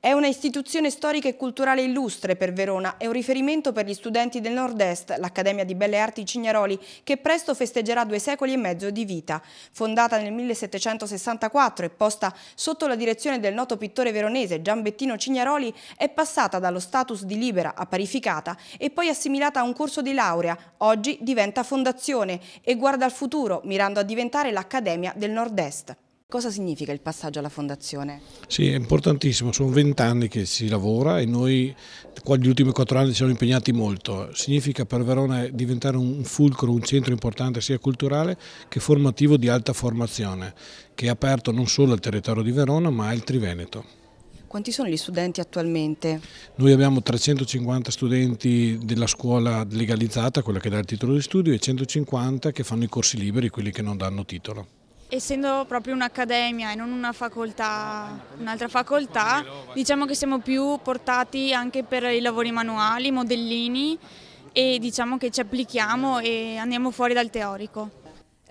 È una istituzione storica e culturale illustre per Verona, e un riferimento per gli studenti del Nord-Est, l'Accademia di Belle Arti Cignaroli, che presto festeggerà due secoli e mezzo di vita. Fondata nel 1764 e posta sotto la direzione del noto pittore veronese Giambettino Cignaroli, è passata dallo status di libera a parificata e poi assimilata a un corso di laurea. Oggi diventa fondazione e guarda al futuro, mirando a diventare l'Accademia del Nord-Est. Cosa significa il passaggio alla fondazione? Sì, è importantissimo, sono vent'anni che si lavora e noi negli ultimi quattro anni ci siamo impegnati molto. Significa per Verona diventare un fulcro, un centro importante sia culturale che formativo di alta formazione, che è aperto non solo al territorio di Verona ma al Triveneto. Quanti sono gli studenti attualmente? Noi abbiamo 350 studenti della scuola legalizzata, quella che dà il titolo di studio, e 150 che fanno i corsi liberi, quelli che non danno titolo. Essendo proprio un'accademia e non una facoltà, un'altra facoltà, diciamo che siamo più portati anche per i lavori manuali, modellini e diciamo che ci applichiamo e andiamo fuori dal teorico.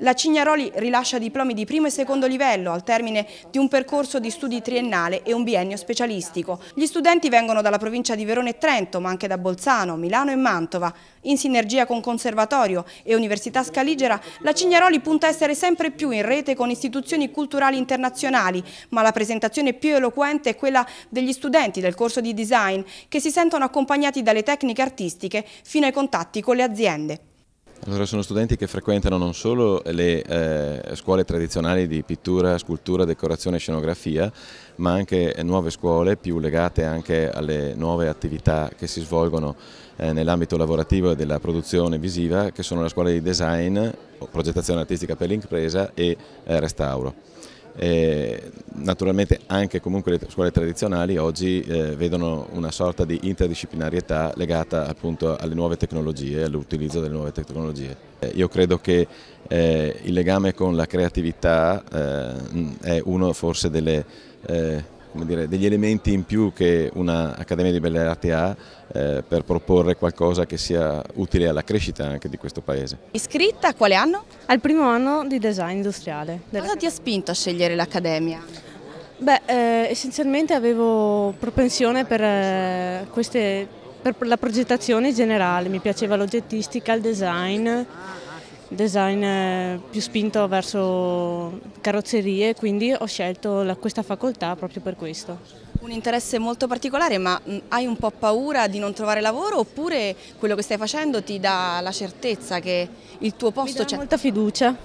La Cignaroli rilascia diplomi di primo e secondo livello al termine di un percorso di studi triennale e un biennio specialistico. Gli studenti vengono dalla provincia di Verona e Trento, ma anche da Bolzano, Milano e Mantova. In sinergia con Conservatorio e Università Scaligera, la Cignaroli punta a essere sempre più in rete con istituzioni culturali internazionali, ma la presentazione più eloquente è quella degli studenti del corso di design, che si sentono accompagnati dalle tecniche artistiche fino ai contatti con le aziende. Allora sono studenti che frequentano non solo le eh, scuole tradizionali di pittura, scultura, decorazione e scenografia, ma anche nuove scuole più legate anche alle nuove attività che si svolgono eh, nell'ambito lavorativo e della produzione visiva, che sono la scuola di design, progettazione artistica per l'impresa e eh, restauro. Eh, naturalmente anche comunque le scuole tradizionali oggi eh, vedono una sorta di interdisciplinarietà legata appunto alle nuove tecnologie, all'utilizzo delle nuove tecnologie. Eh, io credo che eh, il legame con la creatività eh, è uno forse delle eh, dire, degli elementi in più che un'Accademia di Belle Arti ha eh, per proporre qualcosa che sia utile alla crescita anche di questo paese. Iscritta a quale anno? Al primo anno di design industriale. Cosa ti ha spinto a scegliere l'Accademia? Beh, eh, essenzialmente avevo propensione per, eh, queste, per la progettazione generale, mi piaceva l'oggettistica, il design design eh, più spinto verso carrozzerie, quindi ho scelto la, questa facoltà proprio per questo. Un interesse molto particolare, ma mm, hai un po' paura di non trovare lavoro oppure quello che stai facendo ti dà la certezza che il tuo posto c'è? Ho molta fiducia,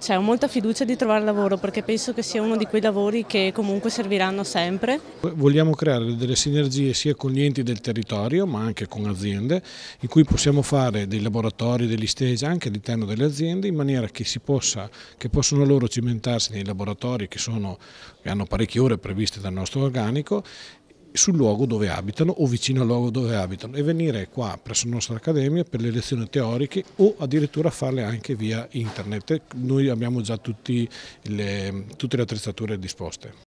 cioè, ho molta fiducia di trovare lavoro perché penso che sia uno di quei lavori che comunque serviranno sempre. Vogliamo creare delle sinergie sia con gli enti del territorio ma anche con aziende in cui possiamo fare dei laboratori, degli stage anche all'interno delle aziende in maniera che, si possa, che possano loro cimentarsi nei laboratori che, sono, che hanno parecchie ore previste dal nostro organo meccanico sul luogo dove abitano o vicino al luogo dove abitano e venire qua presso la nostra accademia per le lezioni teoriche o addirittura farle anche via internet. Noi abbiamo già le, tutte le attrezzature disposte.